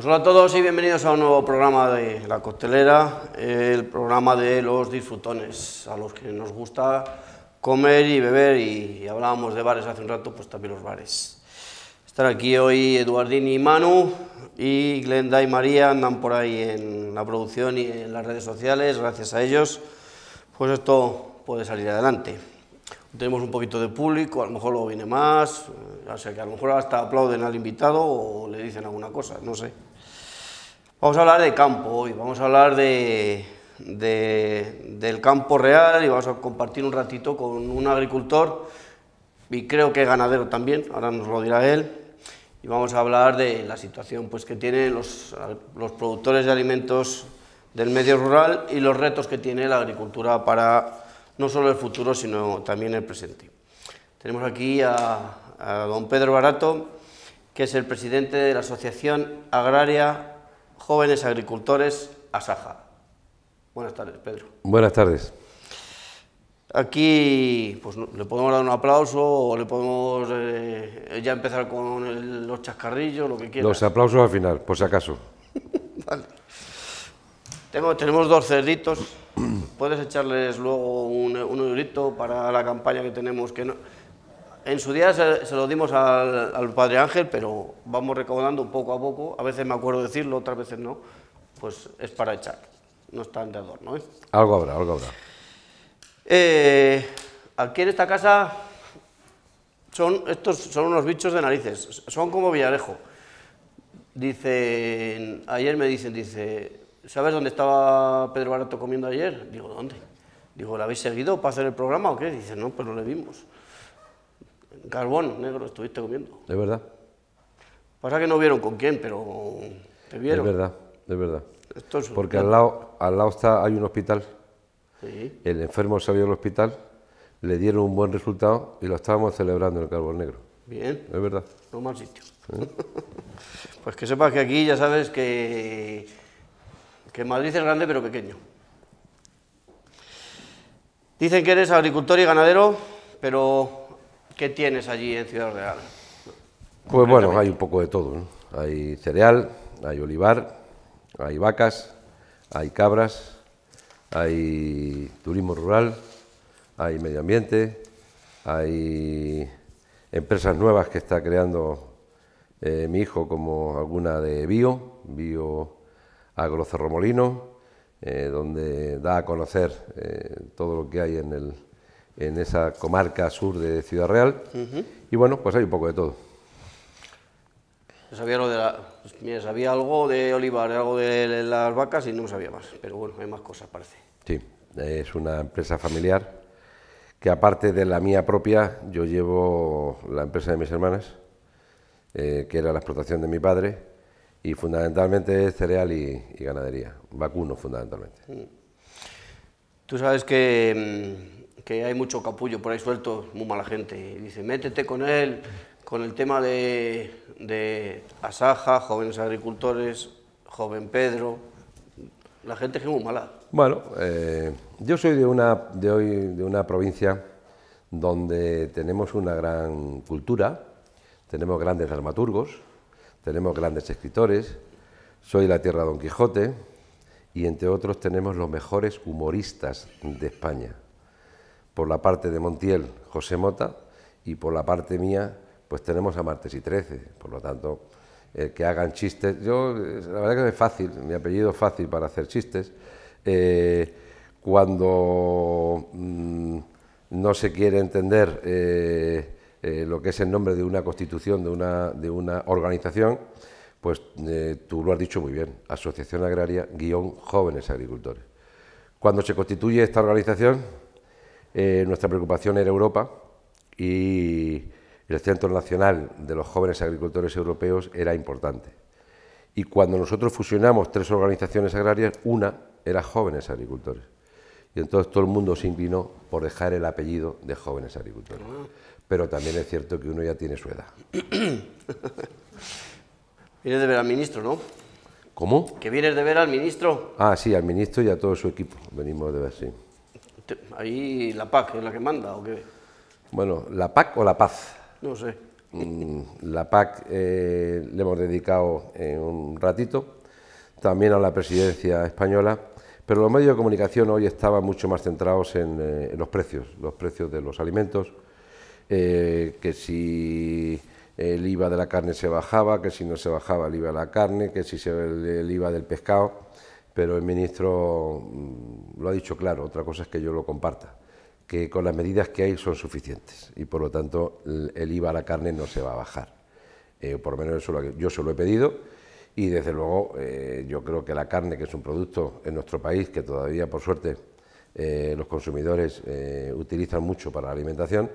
Pues hola a todos y bienvenidos a un nuevo programa de La Costelera, el programa de los disfrutones, a los que nos gusta comer y beber y, hablábamos de bares hace un rato, pues también los bares. Están aquí hoy Eduardini y Manu y Glenda y María andan por ahí en la producción y en las redes sociales, gracias a ellos, pues esto puede salir adelante. Tenemos un poquito de público, a lo mejor lo viene más, o eh, sea que a lo mejor hasta aplauden al invitado o le dicen alguna cosa, no sé. Vamos a hablar de campo hoy, vamos a hablar del campo real y vamos a compartir un ratito con un agricultor y creo que ganadero también, ahora nos lo dirá él, y vamos a hablar de la situación pues, que tienen los, los productores de alimentos del medio rural y los retos que tiene la agricultura para no solo el futuro, sino también el presente. Tenemos aquí a, a don Pedro Barato, que es el presidente de la Asociación Agraria Jóvenes Agricultores a Saja. Buenas tardes, Pedro. Buenas tardes. Aquí pues, le podemos dar un aplauso o le podemos eh, ya empezar con los chascarrillos, lo que quieras. Los aplausos al final, por si acaso. vale. Tengo, tenemos dos cerditos. Puedes echarles luego un, un eurito para la campaña que tenemos que no en su día se, lo dimos al, Padre Ángel, pero vamos recaudando poco a poco. A veces me acuerdo decirlo, otras veces no. Pues es para echar, no está de adorno. Algo habrá, algo habrá. Eh, aquí en esta casa son, estos son unos bichos de narices, son como Villarejo. Dicen, ayer me dicen, dice, ¿sabes dónde estaba Pedro Barato comiendo ayer? Digo, ¿dónde? Digo, ¿lo habéis seguido para hacer el programa o qué? Dicen, no, pero pues le vimos carbón negro estuviste comiendo. ¿De verdad? Pasa que no vieron con quién, pero te vieron. Es verdad, es verdad. Porque al lado, al lado está, hay un hospital. El enfermo salió del hospital, le dieron un buen resultado y lo estábamos celebrando en el carbón negro. Bien. Es verdad. No mal sitio. pues que sepas que aquí ya sabes que, que Madrid es grande pero pequeño. Dicen que eres agricultor y ganadero, pero ¿Qué tienes allí en Ciudad Real? Pues bueno, hay un poco de todo. Hay cereal, hay olivar, hay vacas, hay cabras, hay turismo rural, hay medio ambiente, hay empresas nuevas que está creando eh, mi hijo, como alguna de bio, bio agrocerromolino, eh, donde da a conocer eh, todo lo que hay en el en esa comarca sur de Ciudad Real. Y bueno, pues hay un poco de todo. Sabía, de pues sabía algo de olivar, algo de las vacas y no sabía más. Pero bueno, hay más cosas, parece. Sí, es una empresa familiar que aparte de la mía propia, yo llevo la empresa de mis hermanas, eh, que era la explotación de mi padre, y fundamentalmente es cereal y ganadería, vacuno fundamentalmente. Mm. Tú sabes que mm, que hay mucho capullo por ahí suelto, muy mala gente. Y dice, métete con él, con el tema de, de Asaja, jóvenes agricultores, joven Pedro. La gente es muy mala. Bueno, eh, yo soy de una, de, hoy, de una provincia donde tenemos una gran cultura, tenemos grandes dramaturgos, tenemos grandes escritores, soy la tierra de Don Quijote y entre otros tenemos los mejores humoristas de España por la parte de Montiel, José Mota, y por la parte mía, pues tenemos a martes y Trece... Por lo tanto, eh, que hagan chistes. Yo, eh, la verdad que es fácil, mi apellido es fácil para hacer chistes. Eh, cuando mm, no se quiere entender lo que es el nombre de una constitución, de una, de una organización, pues tú lo has dicho muy bien, Asociación Agraria guión Jóvenes Agricultores. Cuando se constituye esta organización, eh, nuestra preocupación era Europa y el Centro Nacional de los Jóvenes Agricultores Europeos era importante. Y cuando nosotros fusionamos tres organizaciones agrarias, una era Jóvenes Agricultores. Y entonces todo el mundo se inclinó por dejar el apellido de Jóvenes Agricultores. Pero también es cierto que uno ya tiene su edad. Vienes de ver al ministro, ¿no? ¿Cómo? Que vienes de ver al ministro. Ah, sí, al ministro y a todo su equipo. Venimos de ver, sí. Este, ahí la PAC es la que manda, ¿o qué? Bueno, ¿la PAC o la paz? No sé. Mm, la PAC eh, le hemos dedicado eh, un ratito, también a la presidencia española, pero los medios de comunicación hoy estaban mucho más centrados en, eh, los precios, los precios de los alimentos, que si el IVA de la carne se bajaba, que si no se bajaba el IVA de la carne, que si se, el IVA del pescado pero el ministro mm, lo ha dicho claro, otra cosa es que yo lo comparta, que con las medidas que hay son suficientes y por lo tanto el IVA a la carne no se va a bajar. Eh, por lo menos eso yo se lo he pedido y desde luego eh, yo creo que la carne, que es un producto en nuestro país que todavía por suerte eh, los consumidores utilizan mucho para la alimentación,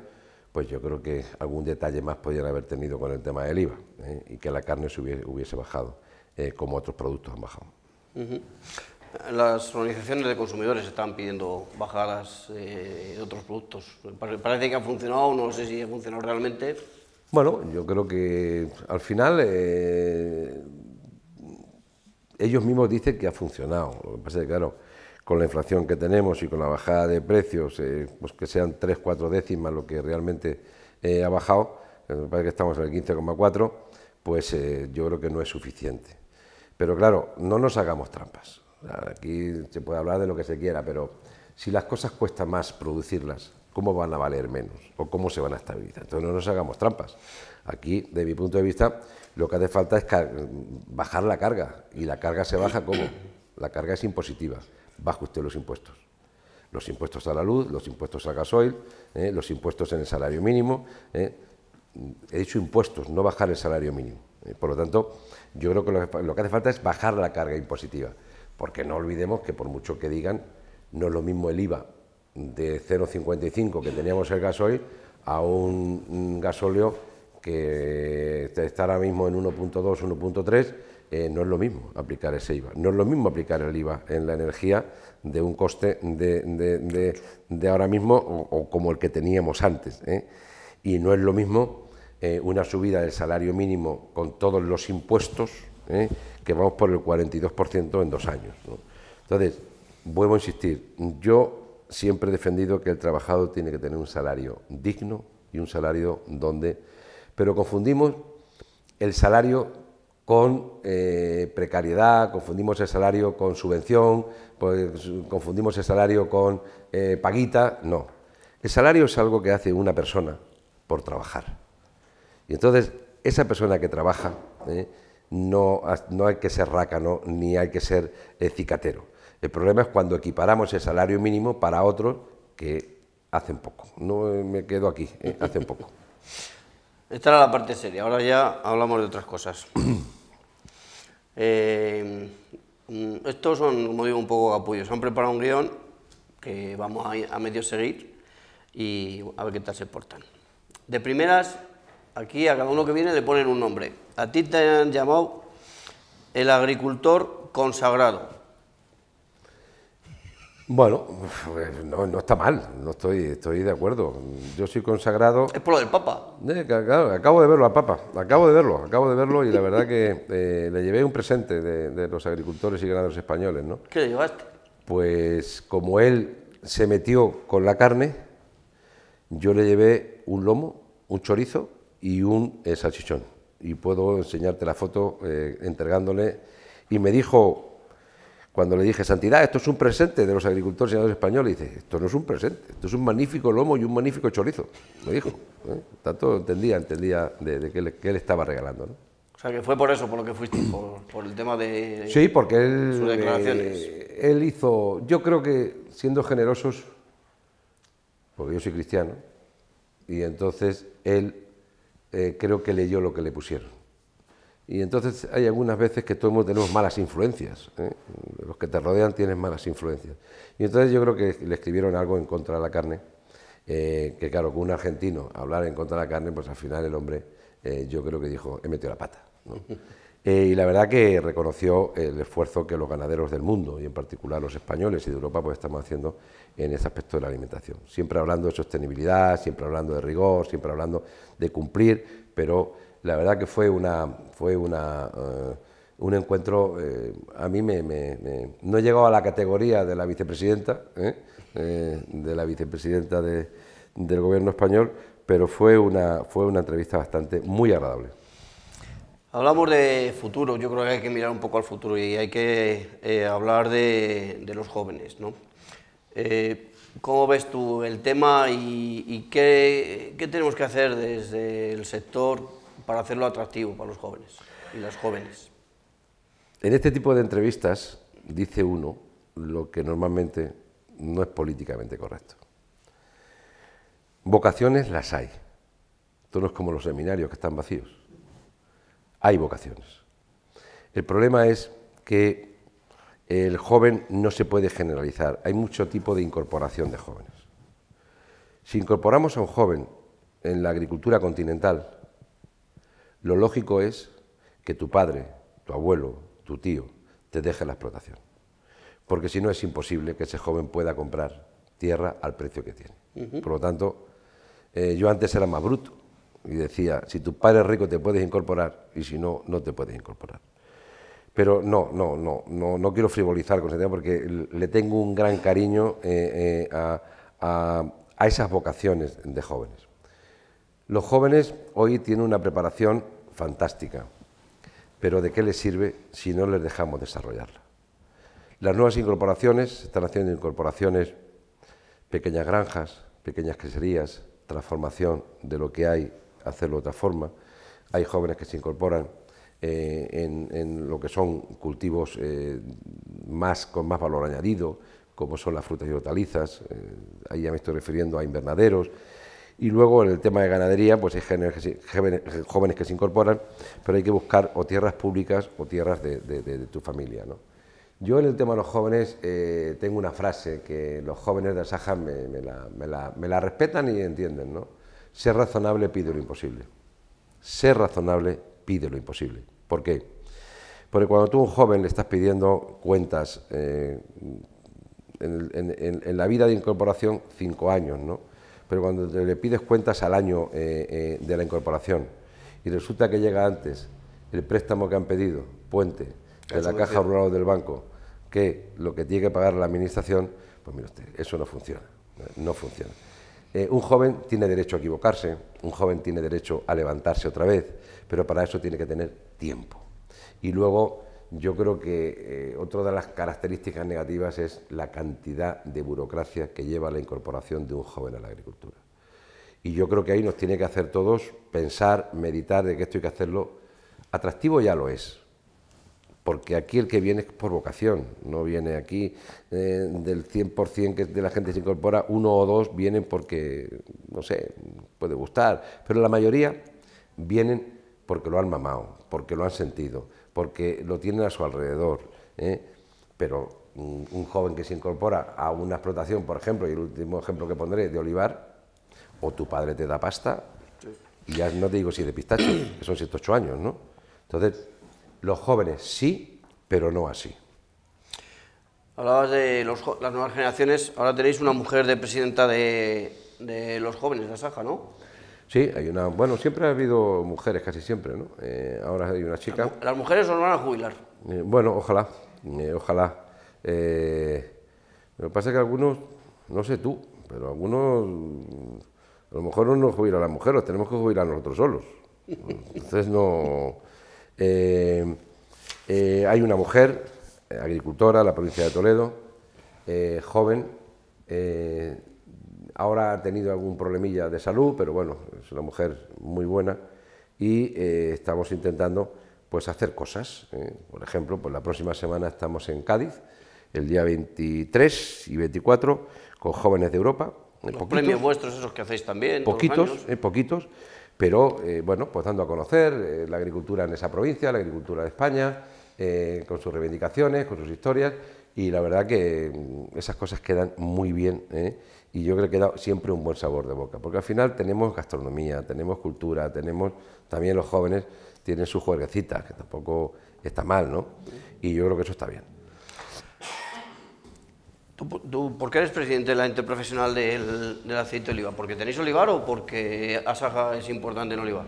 pues yo creo que algún detalle más podrían haber tenido con el tema del IVA y que la carne se hubiese, hubiese bajado como otros productos han bajado. Las organizaciones de consumidores están pidiendo bajadas eh, de otros productos. Parece que ha funcionado, no sé si ha funcionado realmente. Bueno, yo creo que al final eh, ellos mismos dicen que ha funcionado. Lo que pasa claro, con la inflación que tenemos y con la bajada de precios, eh, pues que sean 3, 4 décimas lo que realmente eh, ha bajado, me parece que estamos en el 15,4, pues yo creo que no es suficiente. Pero claro, no nos hagamos trampas. Aquí se puede hablar de lo que se quiera, pero si las cosas cuestan más producirlas, ¿cómo van a valer menos? ¿O cómo se van a estabilizar? Entonces no nos hagamos trampas. Aquí, de mi punto de vista, lo que hace falta es bajar la carga. ¿Y la carga se baja cómo? La carga es impositiva. Baja usted los impuestos. Los impuestos a la luz, los impuestos al gasoil, ¿eh? los impuestos en el salario mínimo. ¿eh? He dicho impuestos, no bajar el salario mínimo. ¿eh? por lo tanto, yo creo que lo, que hace falta es bajar la carga impositiva, porque no olvidemos que por mucho que digan, no es lo mismo el IVA de 0,55 que teníamos el gasoil a un, gasóleo que está ahora mismo en 1.2, 1.3, eh, no es lo mismo aplicar ese IVA. No es lo mismo aplicar el IVA en la energía de un coste de, ahora mismo o, como el que teníamos antes. ¿eh? Y no es lo mismo eh, una subida del salario mínimo con todos los impuestos, ¿eh? que vamos por el 42% en dos años. Entonces, vuelvo a insistir, yo siempre he defendido que el trabajador tiene que tener un salario digno y un salario donde... Pero confundimos el salario con eh, precariedad, confundimos el salario con subvención, pues, confundimos el salario con paguita, no. El salario es algo que hace una persona por trabajar. Y entonces, esa persona que trabaja, ¿eh? no, hay que ser rácano ni hay que ser eh, cicatero. El problema es cuando equiparamos el salario mínimo para otros que hacen poco. No eh, me quedo aquí, hacen poco. Esta era la parte seria, ahora ya hablamos de otras cosas. Mm, estos son, como digo, un poco capullos. Han preparado un guión que vamos a, a medio seguir y a ver qué tal se portan. De primeras, Aquí a cada uno que viene le ponen un nombre. A ti te han llamado el agricultor consagrado. Bueno, pues, no, está mal, no estoy, estoy de acuerdo. Yo soy consagrado. Es por lo del Papa. Eh, acabo de verlo al Papa, acabo de verlo, acabo de verlo y la verdad que eh, le llevé un presente de, los agricultores y ganaderos españoles, ¿no? ¿Qué le llevaste? Pues como él se metió con la carne, yo le llevé un lomo, un chorizo y un salchichón. Y puedo enseñarte la foto eh, entregándole. Y me dijo, cuando le dije, Santidad, esto es un presente de los agricultores y los españoles, y dice, esto no es un presente, esto es un magnífico lomo y un magnífico chorizo, Lo dijo. ¿eh? Tanto entendía, entendía de, de él estaba regalando. O sea, que fue por eso, por lo que fuiste, por, el tema de sí, porque sus eh, declaraciones. él hizo, yo creo que siendo generosos, porque yo soy cristiano, y entonces él eh, creo que leyó lo que le pusieron. Y entonces hay algunas veces que todos tenemos malas influencias. ¿eh? Los que te rodean tienen malas influencias. Y entonces yo creo que le escribieron algo en contra de la carne. Eh, que claro, con un argentino hablar en contra de la carne, pues al final el hombre yo creo que dijo, he metido la pata. Eh, y la verdad que reconoció el esfuerzo que los ganaderos del mundo, y en particular los españoles y de Europa, pues estamos haciendo en ese aspecto de la alimentación. Siempre hablando de sostenibilidad, siempre hablando de rigor, siempre hablando de cumplir, pero la verdad que fue una... Fue una eh, un encuentro, eh, a mí me, no he llegado a la categoría de la vicepresidenta, de la vicepresidenta del gobierno español, pero fue una, fue una entrevista bastante muy agradable. Hablamos de futuro, yo creo que hay que mirar un poco al futuro y hay que eh, hablar de, los jóvenes. ¿no? Eh, ¿Cómo ves tú el tema y, qué, qué, tenemos que hacer desde el sector para hacerlo atractivo para los jóvenes y las jóvenes? En este tipo de entrevistas dice uno lo que normalmente no es políticamente correcto. Vocaciones las hay. Esto no es como los seminarios que están vacíos hay vocaciones. El problema es que el joven no se puede generalizar. Hay mucho tipo de incorporación de jóvenes. Si incorporamos a un joven en la agricultura continental, lo lógico es que tu padre, tu abuelo, tu tío, te deje la explotación. Porque si no es imposible que ese joven pueda comprar tierra al precio que tiene. Por lo tanto, eh, yo antes era más bruto y decía, si tu padre es rico te puedes incorporar y si no, no te puedes incorporar. Pero no, no, no, no, no quiero frivolizar con ese tema porque le tengo un gran cariño eh, eh, a, esas vocaciones de jóvenes. Los jóvenes hoy tienen una preparación fantástica, pero ¿de qué les sirve si no les dejamos desarrollarla? Las nuevas incorporaciones, están haciendo incorporaciones, pequeñas granjas, pequeñas queserías, transformación de lo que hay hacerlo de otra forma. Hay jóvenes que se incorporan eh, en, lo que son cultivos eh, más, con más valor añadido, como son las frutas y hortalizas, eh, ahí ya me estoy refiriendo a invernaderos. Y luego en el tema de ganadería, pues hay jóvenes que se incorporan, pero hay que buscar o tierras públicas o tierras de, tu familia. ¿no? Yo en el tema de los jóvenes tengo una frase que los jóvenes de Asaja me, la, me, la, me, la, respetan y entienden. ¿no? Ser razonable pide lo imposible. Ser razonable pide lo imposible. ¿Por qué? Porque cuando tú a un joven le estás pidiendo cuentas eh, en, la vida de incorporación, cinco años, ¿no? Pero cuando le pides cuentas al año eh, eh, de la incorporación y resulta que llega antes el préstamo que han pedido, puente, de la caja rural o del banco, que lo que tiene que pagar la administración, pues mire usted, eso no funciona, no funciona. Eh, un joven tiene derecho a equivocarse, un joven tiene derecho a levantarse otra vez, pero para eso tiene que tener tiempo. Y luego yo creo que eh, otra de las características negativas es la cantidad de burocracia que lleva la incorporación de un joven a la agricultura. Y yo creo que ahí nos tiene que hacer todos pensar, meditar de que esto hay que hacerlo atractivo ya lo es, porque aquí el que viene es por vocación, no viene aquí eh, del 100% que de la gente se incorpora, uno o dos vienen porque, no sé, puede gustar, pero la mayoría vienen porque lo han mamado, porque lo han sentido, porque lo tienen a su alrededor. ¿eh? Pero un, joven que se incorpora a una explotación, por ejemplo, y el último ejemplo que pondré de olivar, o tu padre te da pasta, y ya no te digo si de pistacho, que son 7 años, ¿no? Entonces, los jóvenes sí, pero no así. Hablabas de las nuevas generaciones, ahora tenéis una mujer de presidenta de, los jóvenes, la Saja, ¿no? Sí, hay una. Bueno, siempre ha habido mujeres, casi siempre, ¿no? Eh, ahora hay una chica. ¿Las mujeres nos van a jubilar? Eh, bueno, ojalá, eh, ojalá. lo que pasa es que algunos, no sé tú, pero algunos. A lo mejor no nos jubilan a las mujeres, tenemos que jubilar nosotros solos. Entonces no. Eh, eh, hay una mujer, eh, agricultora, de la provincia de Toledo, joven, ahora ha tenido algún problemilla de salud, pero bueno, es una mujer muy buena y estamos intentando pues hacer cosas. Por ejemplo, pues la próxima semana estamos en Cádiz, el día 23 y 24, con jóvenes de Europa. Los premios vuestros, esos que hacéis también. Poquitos, poquitos pero eh, bueno, pues dando a conocer eh, la agricultura en esa provincia, la agricultura de España, eh, con sus reivindicaciones, con sus historias, y la verdad que mm, esas cosas quedan muy bien, y yo creo que da siempre un buen sabor de boca, porque al final tenemos gastronomía, tenemos cultura, tenemos también los jóvenes tienen sus jueguecitas, que tampoco está mal, ¿no? Y yo creo que eso está bien por qué eres presidente de la interprofesional del, del, aceite de oliva? ¿Porque tenéis olivar o porque Asaja es importante en olivar?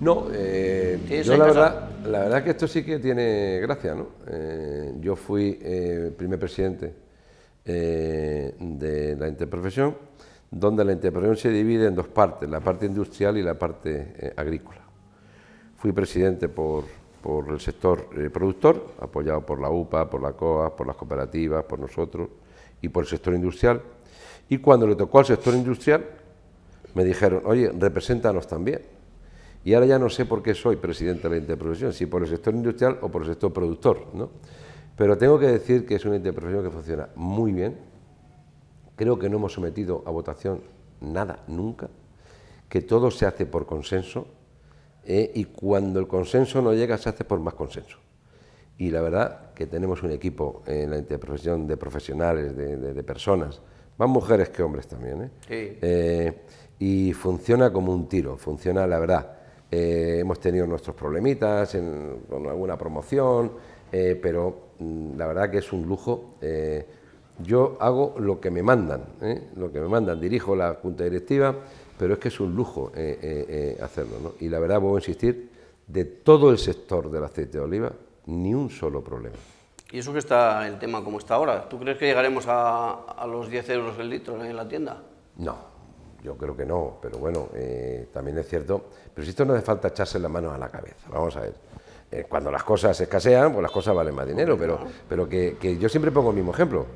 No, eh, la verdad, que esto sí que tiene gracia, ¿no? Eh, yo fui eh, primer presidente de la interprofesión, donde la interprofesión se divide en dos partes, la parte industrial y la parte agrícola. Fui presidente por, por el sector productor, apoyado por la UPA, por la COA, por las cooperativas, por nosotros, y por el sector industrial. Y cuando le tocó al sector industrial, me dijeron, oye, represéntanos también. Y ahora ya no sé por qué soy presidente de la interprofesión, si por el sector industrial o por el sector productor. ¿no? Pero tengo que decir que es una interprofesión que funciona muy bien. Creo que no hemos sometido a votación nada, nunca. Que todo se hace por consenso. ¿eh? y cuando el consenso no llega, se hace por más consenso y la verdad que tenemos un equipo en la interprofesión de profesionales, de, personas, más mujeres que hombres también, ¿eh? Eh, y funciona como un tiro, funciona la verdad. Eh, hemos tenido nuestros problemitas con alguna promoción, pero mm, la verdad que es un lujo. yo hago lo que me mandan, lo que me mandan, dirijo la junta directiva, pero es que es un lujo hacerlo. Y la verdad, voy a insistir, de todo el sector del aceite de oliva, ni un solo problema. ¿Y eso que está el tema como está ahora? ¿Tú crees que llegaremos a, los 10 euros el litro en la tienda? No, yo creo que no, pero bueno, eh, también es cierto. Pero si esto no hace falta echarse la mano a la cabeza, vamos a ver. Eh, cuando las cosas escasean, pues las cosas valen más dinero, pero, pero que, yo siempre pongo el mismo ejemplo.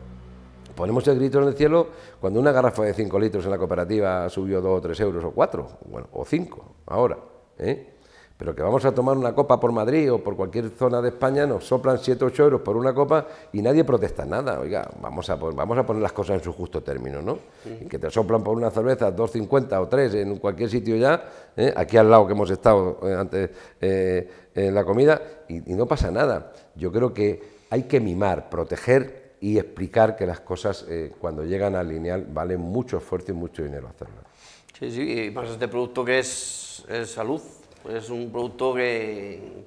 Ponemos el grito en el cielo cuando una garrafa de 5 litros en la cooperativa subió 2 o 3 euros o 4, bueno, o 5 ahora. ¿eh? Pero que vamos a tomar una copa por Madrid o por cualquier zona de España, nos soplan 7 o 8 euros por una copa y nadie protesta nada. Oiga, vamos a, vamos a poner las cosas en su justo término, ¿no? Que te soplan por una cerveza 2,50 o 3 en cualquier sitio ya, ¿eh? aquí al lado que hemos estado eh, antes eh, en la comida, y, no pasa nada. Yo creo que hay que mimar, proteger y explicar que las cosas cuando llegan al lineal valen mucho esfuerzo y mucho dinero hacerlas. Sí, sí, y más este producto que es salud, es un producto que...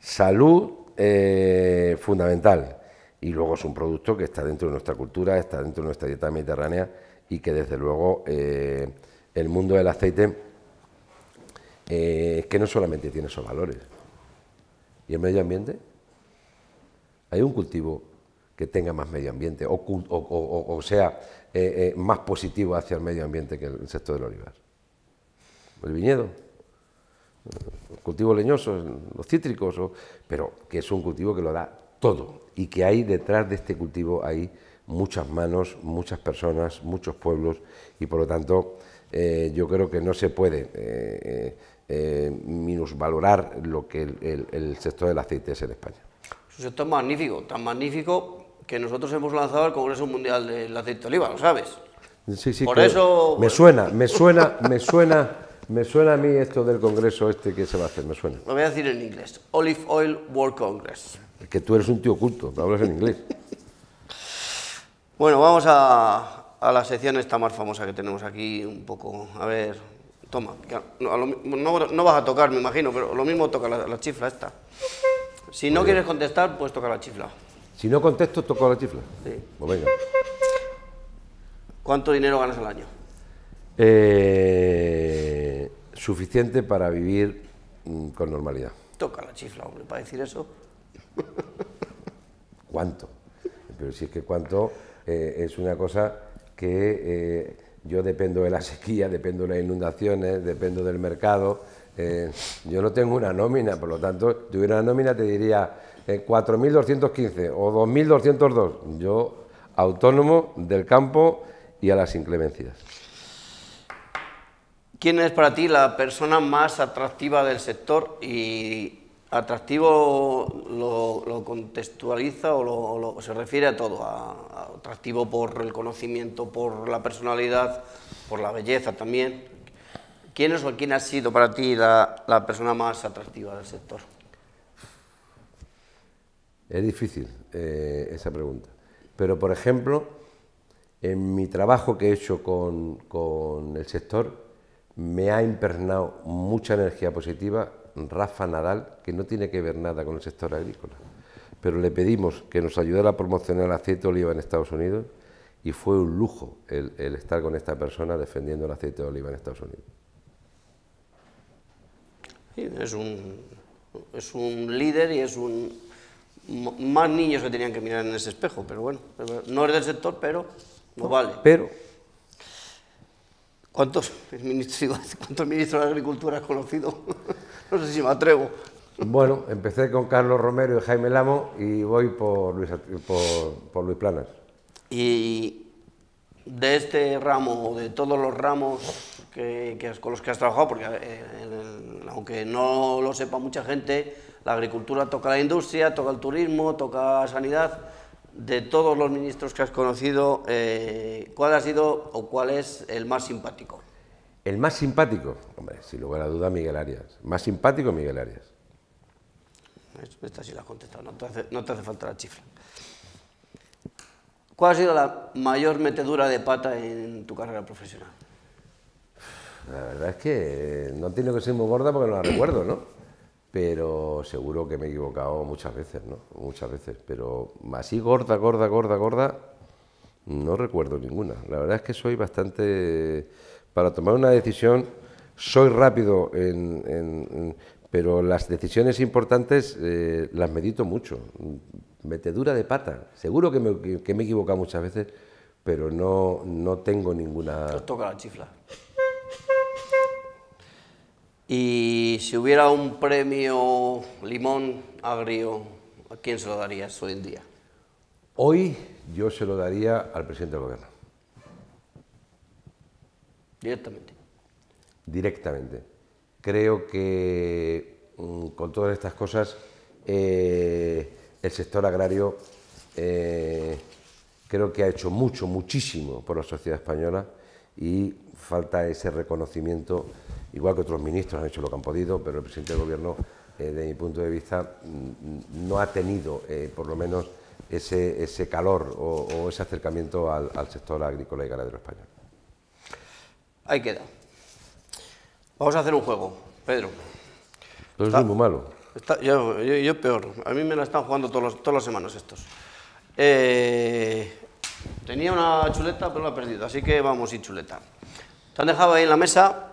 Salud eh, fundamental. Y luego es un producto que está dentro de nuestra cultura, está dentro de nuestra dieta mediterránea y que desde luego eh, el mundo del aceite eh, que no solamente tiene esos valores. ¿Y el medio ambiente? ¿Hay un cultivo que tenga más medio ambiente o, o sea más positivo hacia el medio ambiente que el sector del olivar? ¿El viñedo? cultivos leñosos, los cítricos, pero que es un cultivo que lo da todo y que hay detrás de este cultivo hay muchas manos, muchas personas, muchos pueblos y por lo tanto eh, yo creo que no se puede eh, eh, minusvalorar lo que el, sector del aceite es en España. Es un sector magnífico, tan magnífico que nosotros hemos lanzado el Congreso Mundial del Aceite de Oliva, lo sabes. Sí, sí, por eso me suena, me suena, me suena me suena a mí esto del congreso este que se va a hacer, me suena. Lo voy a decir en inglés. Olive Oil World Congress. Es que tú eres un tío culto, hablas en inglés. bueno, vamos a, la sección esta más famosa que tenemos aquí, un poco, a ver, toma, no, vas a tocar, me imagino, pero lo mismo toca la, chifla esta. Si no quieres contestar, pues toca la chifla. Si no contesto, toco la chifla. Sí. Pues venga. ¿Cuánto dinero ganas al año? Eh suficiente para vivir mm, con normalidad. Toca la chifla, hombre, para decir eso. ¿Cuánto? Pero si es que cuánto eh, es una cosa que eh, yo dependo de la sequía, dependo de las inundaciones, dependo del mercado. Eh, yo no tengo una nómina, por lo tanto, si tuviera una nómina te diría 4.215 o 2.202. Yo, autónomo del campo y a las inclemencias. ¿Quién es para ti la persona más atractiva del sector? Y atractivo lo, contextualiza o se refiere a todo, atractivo por el conocimiento, por la personalidad, por la belleza también. ¿Quién es o quién ha sido para ti la, persona más atractiva del sector? Es difícil eh, esa pregunta. Pero, por ejemplo, en mi trabajo que he hecho con, con el sector, me ha impregnado mucha energía positiva Rafa Nadal, que no tiene que ver nada con el sector agrícola. Pero le pedimos que nos ayudara a promocionar el aceite de oliva en Estados Unidos y fue un lujo el, estar con esta persona defendiendo el aceite de oliva en Estados Unidos. es, un, es un líder y es un... Más niños que tenían que mirar en ese espejo, pero bueno, no es del sector, pero no vale. Pero ¿Cuántos ministros, ¿Cuántos ministros de Agricultura has conocido? no sé si me atrevo. Bueno, empecé con Carlos Romero y Jaime Lamo y voy por Luis, por, Luis Planas. Y de este ramo, de todos los ramos que, con los que has trabajado, porque eh, aunque no lo sepa mucha gente, la agricultura toca la industria, toca el turismo, toca la sanidad de todos los ministros que has conocido, eh, ¿cuál ha sido o cuál es el más simpático? El más simpático, hombre, sin lugar a duda, Miguel Arias. Más simpático, Miguel Arias. Esta sí la has contestado, no te hace, falta la chifla. ¿Cuál ha sido la mayor metedura de pata en tu carrera profesional? La verdad es que no tiene que ser muy gorda porque no la recuerdo, ¿no? pero seguro que me he equivocado muchas veces, ¿no? Muchas veces, pero así gorda, gorda, gorda, gorda, no recuerdo ninguna. La verdad es que soy bastante, para tomar una decisión, soy rápido, en, pero las decisiones importantes eh, las medito mucho. Metedura de pata, seguro que me, que he equivocado muchas veces, pero no, tengo ninguna... toca la chifla. Y si hubiera un premio limón agrio, ¿a quién se lo darías hoy en día? Hoy yo se lo daría al presidente del gobierno. Directamente. Directamente. Creo que mm, con todas estas cosas eh, el sector agrario eh, creo que ha hecho mucho, muchísimo por la sociedad española y falta ese reconocimiento igual que otros ministros han hecho lo que han podido, pero el presidente del Gobierno, eh, de mi punto de vista, mm, no ha tenido, eh, por lo menos, ese, ese calor o, ese acercamiento al, sector agrícola y ganadero español. Ahí queda. Vamos a hacer un juego, Pedro. Pero es muy malo. yo, yo, peor. A mí me la están jugando todos los, todas las semanas estos. Eh, tenía una chuleta, pero la he perdido. Así que vamos sin chuleta. Te han dejado ahí en la mesa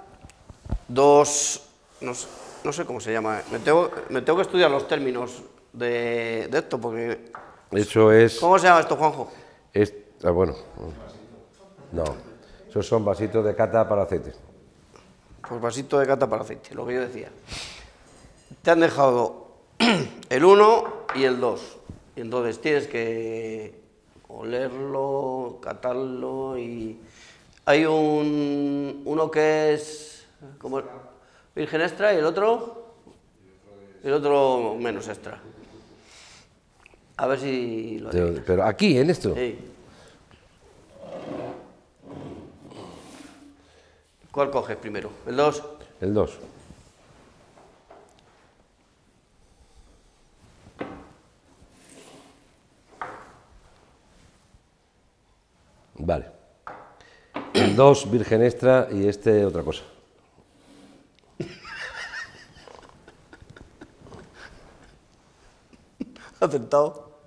dos, no, sé cómo se llama, me tengo, que estudiar los términos de, esto porque... es... ¿Cómo se llama esto, Juanjo? Es, ah, bueno, no, esos son vasitos de cata para aceite. Pues vasito de cata para aceite, lo que yo decía. Te han dejado el uno y el dos. Y entonces tienes que olerlo, catarlo y... Hay un, uno que es como virgen extra y el otro, el otro menos extra. A ver si lo Pero aquí, en esto. ¿Cuál coges primero? ¿El 2? El 2. Vale. El 2, virgen extra y este otra cosa. Acertado.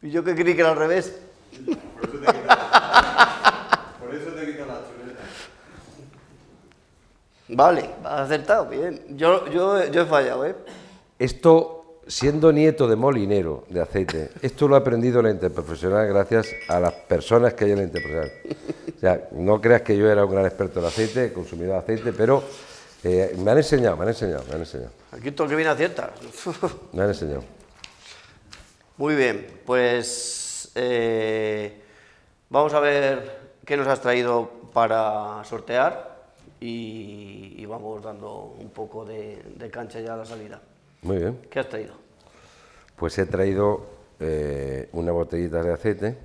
Y yo que creí que era al revés. Por eso te quita, la chuleta. Vale, acertado, bien. Yo, yo, yo he fallado, ¿eh? Esto, siendo nieto de molinero de aceite, esto lo ha aprendido en la interprofesional gracias a las personas que hay en la interprofesional. O sea, no creas que yo era un gran experto en aceite, consumido aceite, pero eh, me han enseñado, me han enseñado, me han enseñado. Aquí todo que viene acierta. me han enseñado. Muy bien, pues eh, vamos a ver qué nos has traído para sortear y, vamos dando un poco de, cancha ya a la salida. Muy bien. ¿Qué has traído? Pues he traído eh, una botellita de aceite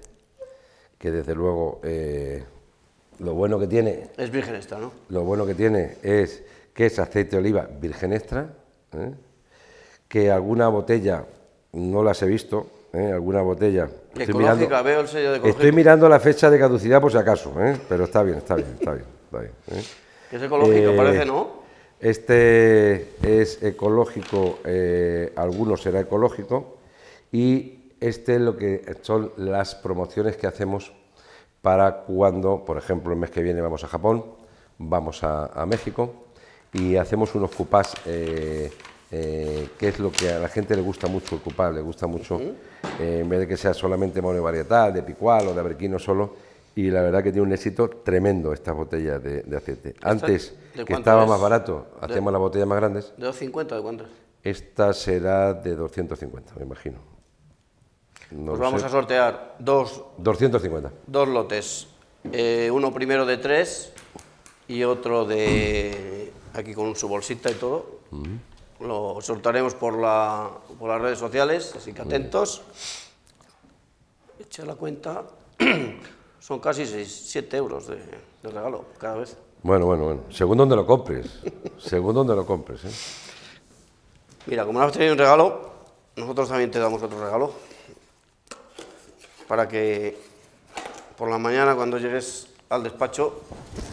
que desde luego eh, lo bueno que tiene... Es virgen extra, ¿no? Lo bueno que tiene es que es aceite de oliva virgen extra, que alguna botella no las he visto, ¿eh? alguna botella. Estoy mirando, veo el sello de estoy mirando la fecha de caducidad por si acaso, ¿eh? pero está bien, está bien, está bien. ¿eh? Es ecológico, eh, parece, ¿no? Este es ecológico, eh, algunos será ecológico, y este es lo que son las promociones que hacemos para cuando, por ejemplo, el mes que viene vamos a Japón, vamos a, a México y hacemos unos cupás eh, que es lo que a la gente le gusta mucho, el le gusta mucho, eh, en vez de que sea solamente varietal de picual o de abrequino solo, y la verdad que tiene un éxito tremendo estas botellas de, aceite. Antes, que estaba más barato, ...hacemos las botellas más grandes. ¿De 250 de cuánto? Esta será de 250, me imagino. ...nos pues vamos a sortear dos... 250. Dos lotes. Eh, uno primero de tres y otro de... aquí con su bolsita y todo lo soltaremos por, por las redes sociales, así que atentos. Echa la cuenta, son casi 7 euros de, regalo cada vez. Bueno, bueno, bueno. Según donde lo compres. Según donde lo compres. ¿eh? Mira, como no has tenido un regalo, nosotros también te damos otro regalo. Para que por la mañana, cuando llegues al despacho,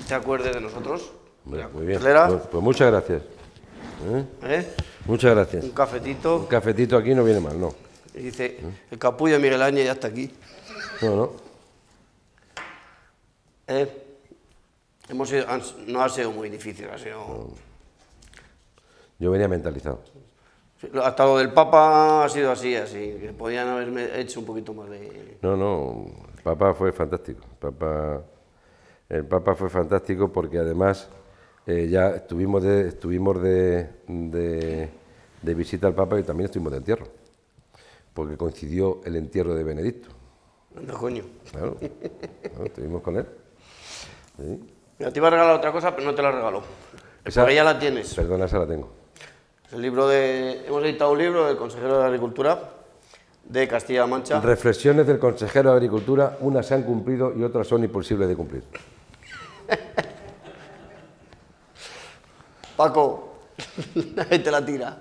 te acuerdes de nosotros. Mira, muy bien. Pues, pues muchas gracias. ¿Eh? ¿Eh? Muchas gracias. Un cafetito. Un cafetito aquí no viene mal, no. dice, el capullo de Miguel Ángel ya está aquí. No, no. ¿Eh? Hemos sido, no ha sido muy difícil, ha sido... Yo venía mentalizado. Hasta lo del Papa ha sido así, así, que podían haberme hecho un poquito más de... No, no, el Papa fue fantástico. Papa, el Papa fue fantástico porque además eh, ya estuvimos, de, visita al Papa y también estuvimos de entierro, porque coincidió el entierro de Benedicto. No, coño. Claro, estuvimos con él. Mira, te iba a regalar otra cosa, pero no te la regaló. Esa, ya la tienes. Perdona, esa la tengo. El libro de, hemos editado un libro del consejero de Agricultura de Castilla-Mancha. la Reflexiones del consejero de Agricultura, unas se han cumplido y otras son imposibles de cumplir. Paco, ahí te la tira.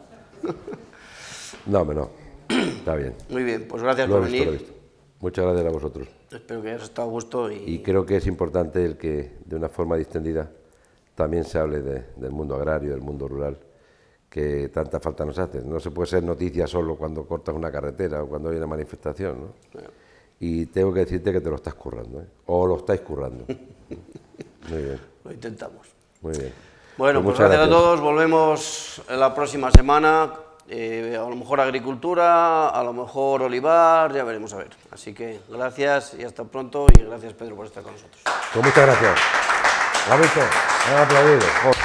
no, no. Está bien. Muy bien, pues gracias por venir. Muchas gracias a vosotros. Espero que hayas estado a gusto. Y... y... creo que es importante el que, de una forma distendida, también se hable del mundo agrario, del mundo rural, que tanta falta nos hace. No se puede ser noticia solo cuando cortas una carretera o cuando hay una manifestación. ¿no? Y tengo que decirte que te lo estás currando, ¿eh? o lo estáis currando. Muy bien. Lo intentamos. Muy bien. Bueno, pues, pues, muchas gracias, a todos. Volvemos la próxima semana eh, a lo mejor agricultura, a lo mejor olivar, ya veremos a ver. Así que gracias y hasta pronto y gracias Pedro por estar con nosotros. Pues muchas gracias. aplaudido.